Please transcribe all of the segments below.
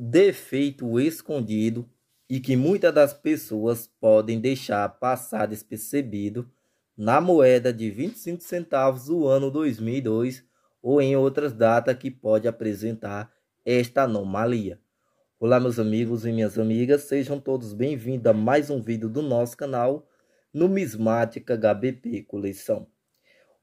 defeito escondido e que muitas das pessoas podem deixar passar despercebido na moeda de 25 centavos do ano 2002 ou em outras datas que pode apresentar esta anomalia. Olá meus amigos e minhas amigas, sejam todos bem-vindos a mais um vídeo do nosso canal Numismática HBP Coleção.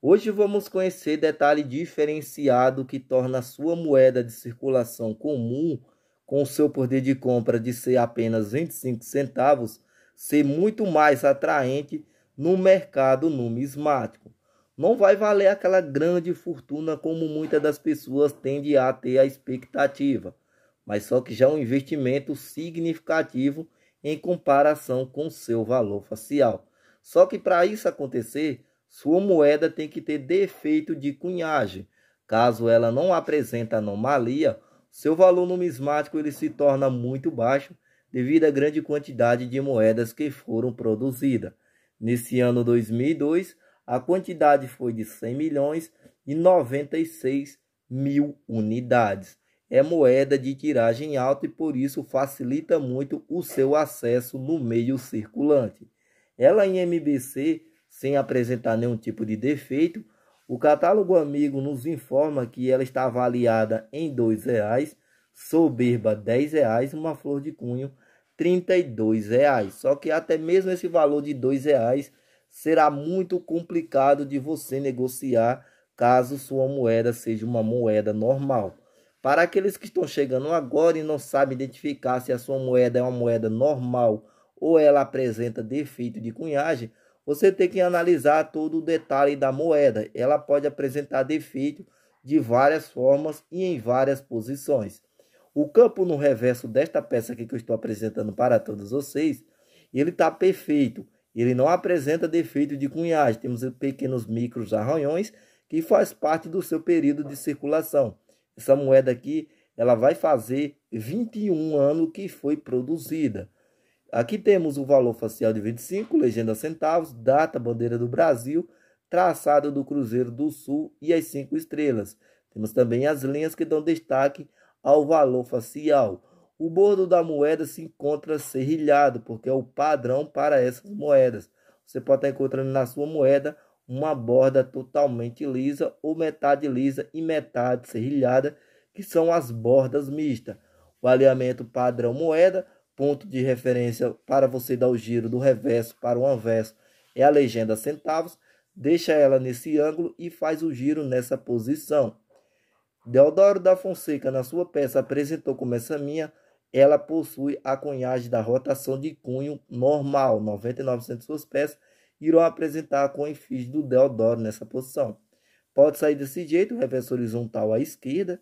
Hoje vamos conhecer detalhe diferenciado que torna a sua moeda de circulação comum com o seu poder de compra de ser apenas 25 centavos, ser muito mais atraente no mercado numismático. Não vai valer aquela grande fortuna como muitas das pessoas tendem a ter a expectativa, mas só que já é um investimento significativo em comparação com seu valor facial. Só que para isso acontecer, sua moeda tem que ter defeito de cunhagem. Caso ela não apresente anomalia, seu valor numismático ele se torna muito baixo devido à grande quantidade de moedas que foram produzidas. Nesse ano 2002, a quantidade foi de 100 milhões e 96 mil unidades. É moeda de tiragem alta e por isso facilita muito o seu acesso no meio circulante. Ela em MBC, sem apresentar nenhum tipo de defeito, o catálogo amigo nos informa que ela está avaliada em dois reais, soberba dez reais, uma flor de cunho dois reais. Só que até mesmo esse valor de dois reais será muito complicado de você negociar caso sua moeda seja uma moeda normal. Para aqueles que estão chegando agora e não sabem identificar se a sua moeda é uma moeda normal ou ela apresenta defeito de cunhagem, você tem que analisar todo o detalhe da moeda. Ela pode apresentar defeito de várias formas e em várias posições. O campo no reverso desta peça aqui que eu estou apresentando para todos vocês, ele está perfeito. Ele não apresenta defeito de cunhagem. Temos pequenos micros arranhões que faz parte do seu período de circulação. Essa moeda aqui, ela vai fazer 21 anos que foi produzida. Aqui temos o valor facial de 25, legenda centavos, data, bandeira do Brasil, traçado do Cruzeiro do Sul e as cinco estrelas. Temos também as linhas que dão destaque ao valor facial. O bordo da moeda se encontra serrilhado, porque é o padrão para essas moedas. Você pode estar encontrando na sua moeda uma borda totalmente lisa ou metade lisa e metade serrilhada, que são as bordas mistas. O alinhamento padrão moeda ponto de referência para você dar o giro do reverso para o anverso é a legenda centavos, deixa ela nesse ângulo e faz o giro nessa posição. Deodoro da Fonseca, na sua peça Apresentou como essa minha, ela possui a cunhagem da rotação de cunho normal, 99% de suas peças irão apresentar com efígie do Deodoro nessa posição. Pode sair desse jeito, reverso horizontal à esquerda,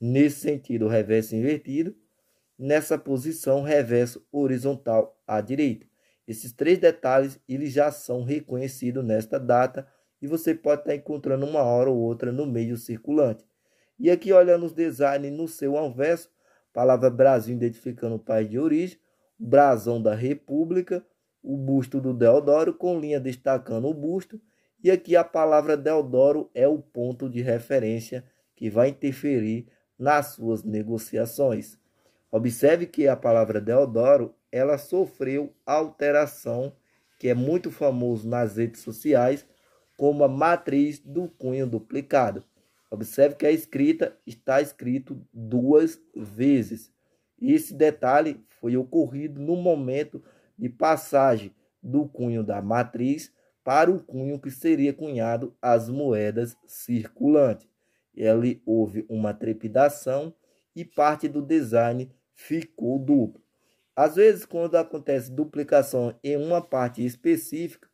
nesse sentido, reverso invertido, nessa posição reverso horizontal à direita. Esses três detalhes eles já são reconhecidos nesta data e você pode estar encontrando uma hora ou outra no meio circulante. E aqui olhando os designs no seu anverso, palavra Brasil identificando o país de origem, brasão da República, o busto do Deodoro com linha destacando o busto, e aqui a palavra Deodoro é o ponto de referência que vai interferir nas suas negociações. Observe que a palavra Deodoro, ela sofreu alteração, que é muito famoso nas redes sociais, como a matriz do cunho duplicado. Observe que a escrita está escrito duas vezes. Esse detalhe foi ocorrido no momento de passagem do cunho da matriz para o cunho que seria cunhado as moedas circulantes. Ele houve uma trepidação e parte do design ficou duplo. Às vezes, quando acontece duplicação em uma parte específica,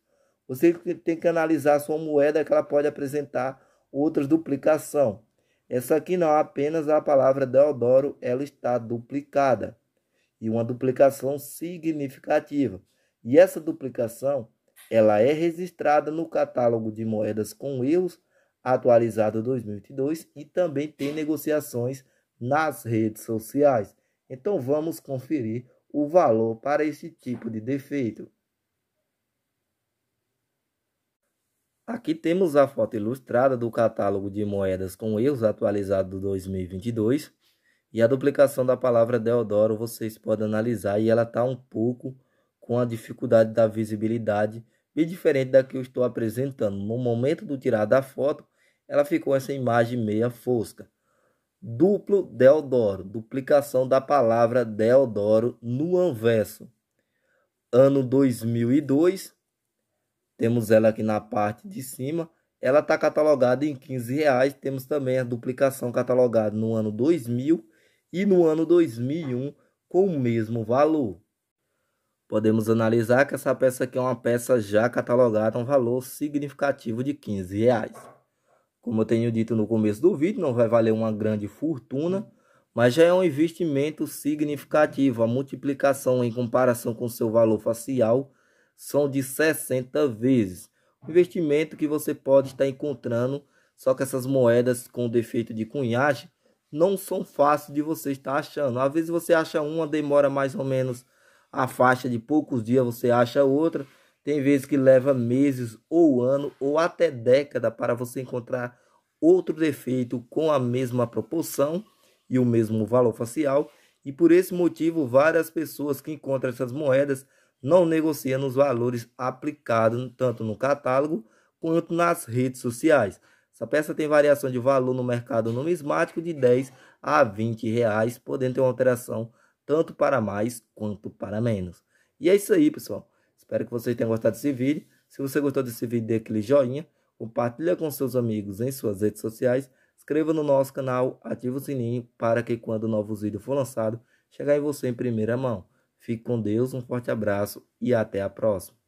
você tem que analisar sua moeda que ela pode apresentar outras duplicação. Essa aqui não, apenas a palavra Deodoro, ela está duplicada. E uma duplicação significativa. E essa duplicação, ela é registrada no catálogo de moedas com erros atualizado 2022 e também tem negociações nas redes sociais. Então vamos conferir o valor para esse tipo de defeito. Aqui temos a foto ilustrada do catálogo de moedas com erros atualizado de 2022 e a duplicação da palavra Deodoro vocês podem analisar e ela está um pouco com a dificuldade da visibilidade, bem diferente da que eu estou apresentando. No momento do tirar da foto, ela ficou essa imagem meia fosca duplo Deodoro, duplicação da palavra Deodoro no anverso. Ano 2002, temos ela aqui na parte de cima, ela está catalogada em 15 reais. Temos também a duplicação catalogada no ano 2000 e no ano 2001 com o mesmo valor. Podemos analisar que essa peça aqui é uma peça já catalogada um valor significativo de 15 reais. Como eu tenho dito no começo do vídeo, não vai valer uma grande fortuna, mas já é um investimento significativo. A multiplicação em comparação com seu valor facial são de 60 vezes. Um investimento que você pode estar encontrando, só que essas moedas com defeito de cunhagem não são fáceis de você estar achando. Às vezes você acha uma, demora mais ou menos a faixa de poucos dias, você acha outra. Tem vezes que leva meses ou ano ou até década para você encontrar outro defeito com a mesma proporção e o mesmo valor facial, e por esse motivo várias pessoas que encontram essas moedas não negociam os valores aplicados tanto no catálogo quanto nas redes sociais. Essa peça tem variação de valor no mercado numismático de 10 a 20 reais, podendo ter uma alteração tanto para mais quanto para menos. E é isso aí, pessoal. Espero que vocês tenham gostado desse vídeo. Se você gostou desse vídeo, dê aquele joinha, compartilha com seus amigos em suas redes sociais, inscreva no nosso canal, ative o sininho para que quando novo vídeo for lançado, chegar em você em primeira mão. Fique com Deus, um forte abraço e até a próxima.